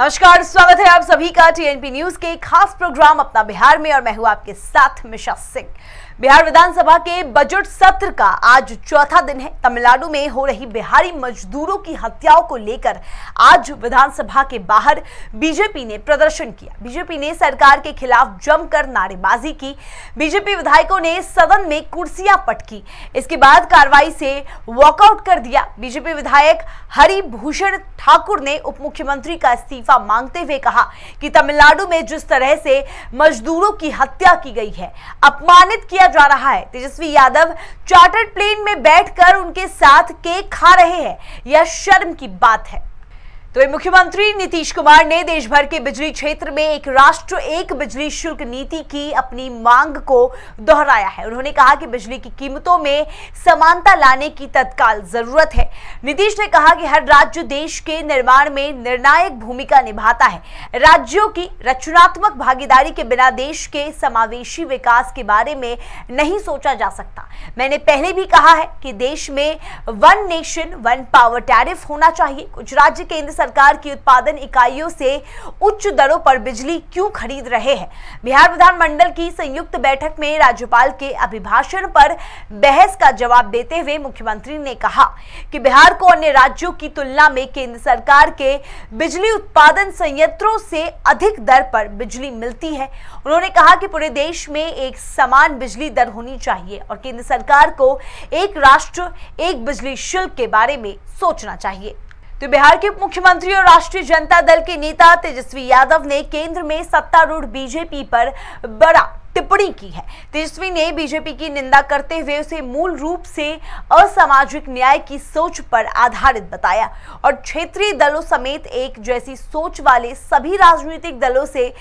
नमस्कार स्वागत है आप सभी का टीएनपी न्यूज के खास प्रोग्राम अपना बिहार में और मैं हूं आपके साथ मिशा सिंह बिहार विधानसभा के बजट सत्र का आज चौथा दिन है तमिलनाडु में हो रही बिहारी मजदूरों की हत्याओं को लेकर आज विधानसभा के बाहर बीजेपी ने प्रदर्शन किया बीजेपी ने सरकार के खिलाफ जमकर नारेबाजी की बीजेपी विधायकों ने सदन में कुर्सियां पटकी इसके बाद कार्रवाई से वॉकआउट कर दिया बीजेपी विधायक हरिभूषण ठाकुर ने उप मुख्यमंत्री का इस्तीफा मांगते हुए कहा कि तमिलनाडु में जिस तरह से मजदूरों की हत्या की गई है अपमानित किया जा रहा है तेजस्वी यादव चार्टर्ड प्लेन में बैठकर उनके साथ केक खा रहे हैं यह शर्म की बात है तो मुख्यमंत्री नीतीश कुमार ने देश भर के बिजली क्षेत्र में एक राष्ट्र एक बिजली शुल्क नीति की अपनी मांग को दोहराया है उन्होंने कहा कि बिजली की कीमतों में समानता लाने की तत्काल जरूरत है नीतीश ने कहा कि हर राज्य देश के निर्माण में निर्णायक भूमिका निभाता है राज्यों की रचनात्मक भागीदारी के बिना देश के समावेशी विकास के बारे में नहीं सोचा जा सकता मैंने पहले भी कहा है कि देश में one nation one power tariff होना चाहिए कुछ राज्य केंद्र सरकार की उत्पादन इकाइयों से उच्च दरों पर बिजली क्यों खरीद रहे हैं बिहार विधानमंडल की संयुक्त बैठक में राज्यपाल के अभिभाषण पर बहस का जवाब देते हुए मुख्यमंत्री ने कहा कि बिहार को अन्य राज्यों की तुलना में केंद्र सरकार के बिजली उत्पादन संयंत्रों से अधिक दर पर बिजली मिलती है उन्होंने कहा कि पूरे देश में एक समान बिजली दर होनी चाहिए और केंद्र सरकार को एक राष्ट्र एक बिजली शुल्क के बारे में सोचना चाहिए तो बिहार के उप मुख्यमंत्री और राष्ट्रीय जनता दल के नेता तेजस्वी यादव ने केंद्र में सत्तारूढ़ बीजेपी पर बड़ा टिप्पणी की है तेजस्वी ने बीजेपी की निंदा करते हुए उसे मूल रूप से असामाजिक न्याय की सोच पर आधारित बताया और क्षेत्रीय दलों समेत एक जैसी सोच वाले सभी राजनीतिक दलों से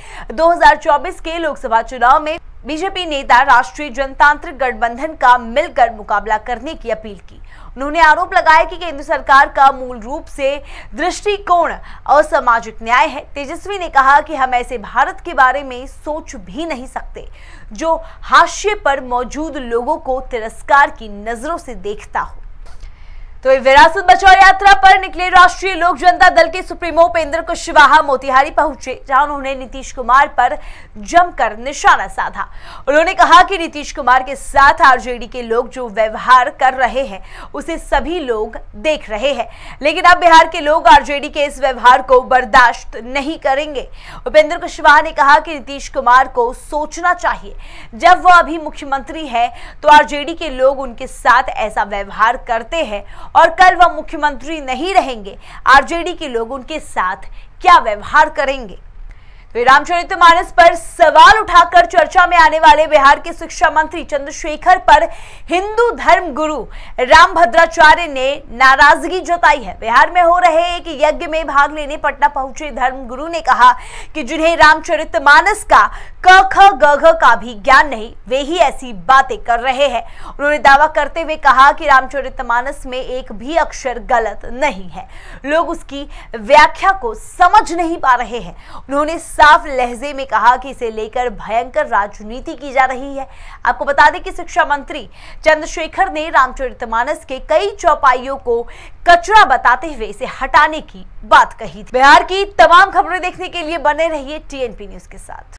2024 के लोकसभा चुनाव में बीजेपी नेता राष्ट्रीय जनतांत्रिक गठबंधन का मिलकर मुकाबला करने की अपील की उन्होंने आरोप लगाया कि केंद्र सरकार का मूल रूप से दृष्टिकोण असामाजिक न्याय है तेजस्वी ने कहा कि हम ऐसे भारत के बारे में सोच भी नहीं सकते जो हाशिए पर मौजूद लोगों को तिरस्कार की नजरों से देखता हो तो विरासत बचाओ यात्रा पर निकले राष्ट्रीय लोक जनता दल के सुप्रीमो उपेंद्र कुशवाहा मोतिहारी पहुंचे जहां उन्होंने नीतीश कुमार पर जमकर निशाना साधा उन्होंने कहा कि नीतीश कुमार के साथ आरजेडी के लोग जो व्यवहार कर रहे हैं उसे सभी लोग देख रहे हैं लेकिन अब बिहार के लोग आरजेडी के इस व्यवहार को बर्दाश्त नहीं करेंगे उपेंद्र कुशवाहा ने कहा कि नीतीश कुमार को सोचना चाहिए जब वह अभी मुख्यमंत्री है तो आरजेडी के लोग उनके साथ ऐसा व्यवहार करते हैं और कल वह मुख्यमंत्री नहीं रहेंगे आरजेडी के लोग उनके साथ क्या व्यवहार करेंगे वे रामचरित मानस पर सवाल उठाकर चर्चा में आने वाले बिहार के शिक्षा मंत्री चंद्रशेखर पर हिंदू धर्म गुरु राम भद्राचार्य ने नाराजगी जताई है बिहार में हो रहे एक यज्ञ में भाग लेने पटना पहुंचे धर्म गुरु ने कहा कि जिन्हें रामचरित मानस का क ख ग घ का भी ज्ञान नहीं वे ही ऐसी बातें कर रहे हैं उन्होंने दावा करते हुए कहा कि रामचरित मानस में एक भी अक्षर गलत नहीं है लोग उसकी व्याख्या को समझ नहीं पा रहे हैं उन्होंने साफ लहजे में कहा कि इसे लेकर भयंकर राजनीति की जा रही है आपको बता दें कि शिक्षा मंत्री चंद्रशेखर ने रामचरितमानस के कई चौपाइयों को कचरा बताते हुए इसे हटाने की बात कही बिहार की तमाम खबरें देखने के लिए बने रहिए टीएनपी न्यूज के साथ